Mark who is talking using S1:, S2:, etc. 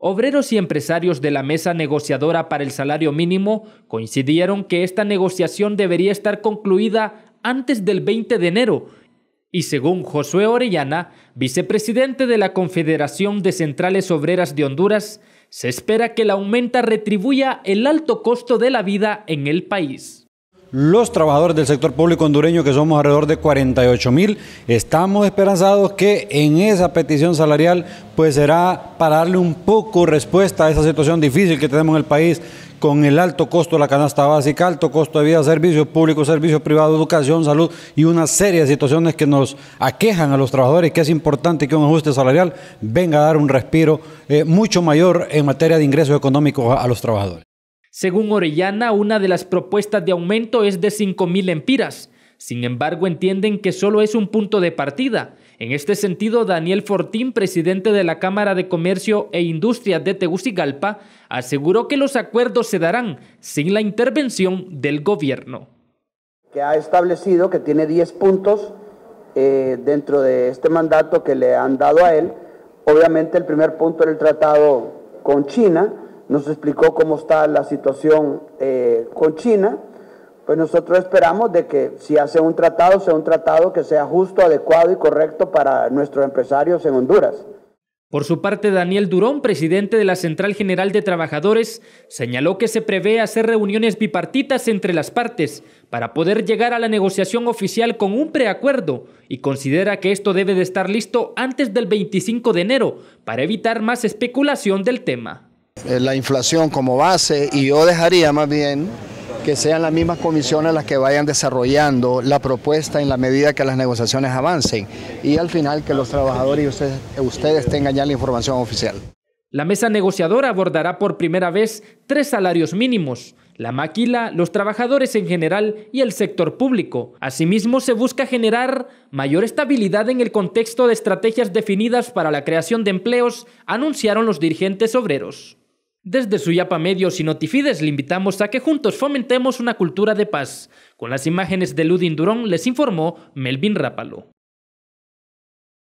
S1: Obreros y empresarios de la mesa negociadora para el salario mínimo coincidieron que esta negociación debería estar concluida antes del 20 de enero y según Josué Orellana, vicepresidente de la Confederación de Centrales Obreras de Honduras, se espera que la aumenta retribuya el alto costo de la vida en el país
S2: los trabajadores del sector público hondureño, que somos alrededor de 48 mil, estamos esperanzados que en esa petición salarial, pues será para darle un poco respuesta a esa situación difícil que tenemos en el país con el alto costo de la canasta básica, alto costo de vida, servicios públicos, servicios privados, educación, salud y una serie de situaciones que nos aquejan a los trabajadores, que es importante que un ajuste salarial venga a dar un respiro eh, mucho mayor en materia de ingresos económicos a los trabajadores.
S1: Según Orellana, una de las propuestas de aumento es de 5.000 empiras. Sin embargo, entienden que solo es un punto de partida. En este sentido, Daniel Fortín, presidente de la Cámara de Comercio e Industria de Tegucigalpa, aseguró que los acuerdos se darán sin la intervención del gobierno.
S3: Que ha establecido que tiene 10 puntos eh, dentro de este mandato que le han dado a él. Obviamente el primer punto era el tratado con China, nos explicó cómo está la situación eh, con China, pues nosotros esperamos de que si hace un tratado, sea un tratado que sea justo, adecuado y correcto para nuestros empresarios en Honduras.
S1: Por su parte, Daniel Durón, presidente de la Central General de Trabajadores, señaló que se prevé hacer reuniones bipartitas entre las partes para poder llegar a la negociación oficial con un preacuerdo y considera que esto debe de estar listo antes del 25 de enero para evitar más especulación del tema.
S4: Eh, la inflación como base y yo dejaría más bien que sean las mismas comisiones las que vayan desarrollando la propuesta en la medida que las negociaciones avancen y al final que los trabajadores y ustedes, tengan ya la información oficial.
S1: La mesa negociadora abordará por primera vez tres salarios mínimos, la maquila, los trabajadores en general y el sector público. Asimismo, se busca generar mayor estabilidad en el contexto de estrategias definidas para la creación de empleos, anunciaron los dirigentes obreros. Desde Yapa Medios y Notifides le invitamos a que juntos fomentemos una cultura de paz. Con las imágenes de Ludin Durón les informó Melvin Rápalo.